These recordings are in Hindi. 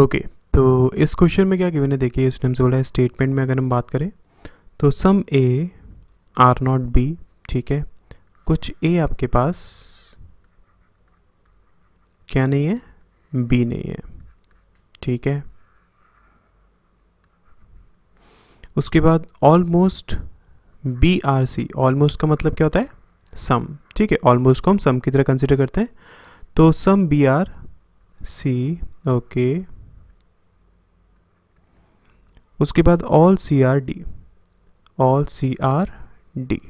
ओके तो इस क्वेश्चन में क्या कि मैंने देखिए इसने से बोला है स्टेटमेंट में अगर हम बात करें तो some A are not B ठीक है कुछ ए आपके पास क्या नहीं है बी नहीं है ठीक है उसके बाद almost B are C almost का मतलब क्या होता है सम ठीक है ऑलमोस्ट को हम सम की तरह कंसिडर करते हैं तो some B are C okay उसके बाद all C are D all C are D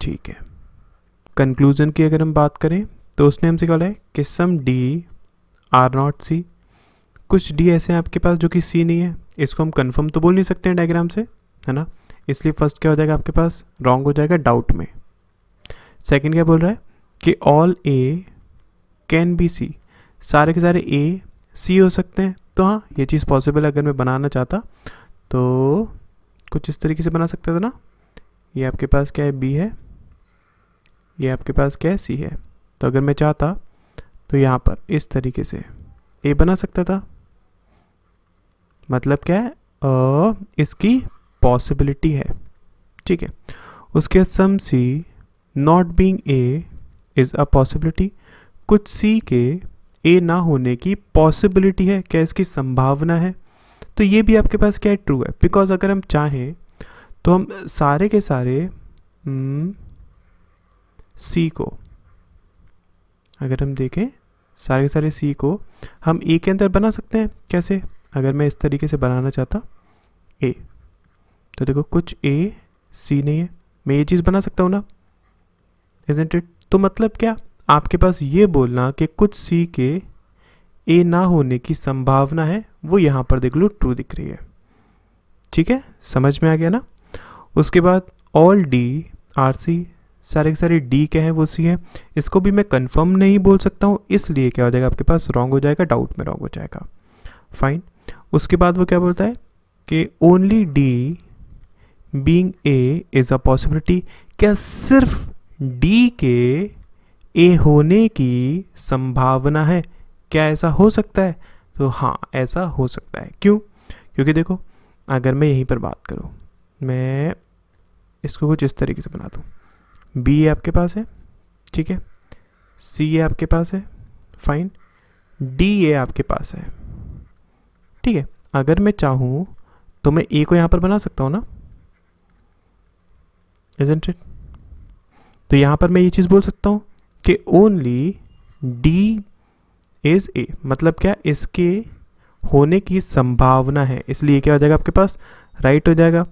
ठीक है कंक्लूजन की अगर हम बात करें तो उसने हमसे कहा है कि some D are not C कुछ डी ऐसे हैं आपके पास जो कि सी नहीं है इसको हम कंफर्म तो बोल नहीं सकते हैं डायग्राम से है ना इसलिए फर्स्ट क्या हो जाएगा आपके पास रॉन्ग हो जाएगा डाउट में सेकंड क्या बोल रहा है कि all A can be C सारे के सारे ए सी हो सकते हैं तो हाँ ये चीज़ पॉसिबल है अगर मैं बनाना चाहता तो कुछ इस तरीके से बना सकते थे ना ये आपके पास क्या है बी है ये आपके पास क्या है सी है तो अगर मैं चाहता तो यहाँ पर इस तरीके से ए बना सकता था मतलब क्या है आ, इसकी पॉसिबिलिटी है ठीक है उसके बाद some C not being A is a possibility कुछ सी के ए ना होने की पॉसिबिलिटी है क्या इसकी संभावना है तो ये भी आपके पास क्या ट्रू है बिकॉज अगर हम चाहें तो हम सारे के सारे सी हम्म, को अगर हम देखें सारे के सारे सी को हम ए के अंदर बना सकते हैं कैसे अगर मैं इस तरीके से बनाना चाहता ए तो देखो कुछ ए सी नहीं है मैं ये चीज़ बना सकता हूँ ना इजेंट इट तो मतलब क्या आपके पास ये बोलना कि कुछ सी के ए ना होने की संभावना है वो यहाँ पर देख लो ट्रू दिख रही है ठीक है समझ में आ गया ना उसके बाद ऑल डी आर सी सारे के सारे डी के हैं वो सी है इसको भी मैं कंफर्म नहीं बोल सकता हूँ इसलिए क्या हो जाएगा आपके पास रॉन्ग हो जाएगा डाउट में रॉन्ग हो जाएगा फाइन उसके बाद वो क्या बोलता है कि only D being A is a possibility क्या सिर्फ डी के ए होने की संभावना है क्या ऐसा हो सकता है तो हाँ ऐसा हो सकता है क्यों क्योंकि देखो अगर मैं यहीं पर बात करूँ मैं इसको कुछ इस तरीके से बना दूँ बी आपके पास है ठीक है सी ए आपके पास है फाइन डी ए आपके पास है ठीक है अगर मैं चाहूँ तो मैं ए को यहाँ पर बना सकता हूँ ना इजेंट इट तो यहाँ पर मैं ये चीज़ बोल सकता हूँ कि ओनली डी इज ए मतलब क्या इसके होने की संभावना है इसलिए क्या हो जाएगा आपके पास राइट हो जाएगा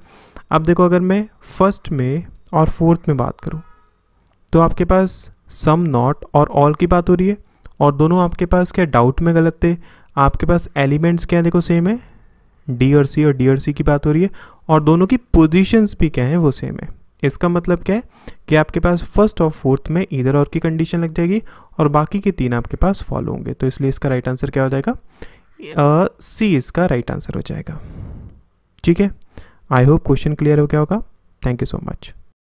अब देखो अगर मैं फर्स्ट में और फोर्थ में बात करूँ तो आपके पास सम नॉट और ऑल की बात हो रही है और दोनों आपके पास क्या डाउट में गलत थे आपके पास एलिमेंट्स क्या है देखो सेम है डी और सी और डी और सी की बात हो रही है और दोनों की पोजीशंस भी क्या हैं वो सेम है इसका मतलब क्या है कि आपके पास फर्स्ट और फोर्थ में इधर और की कंडीशन लग जाएगी और बाकी के तीन आपके पास फॉलो होंगे तो इसलिए इसका राइट आंसर क्या हो जाएगा सी इसका राइट आंसर हो जाएगा ठीक है आई होप क्वेश्चन क्लियर हो गया होगा थैंक यू सो मच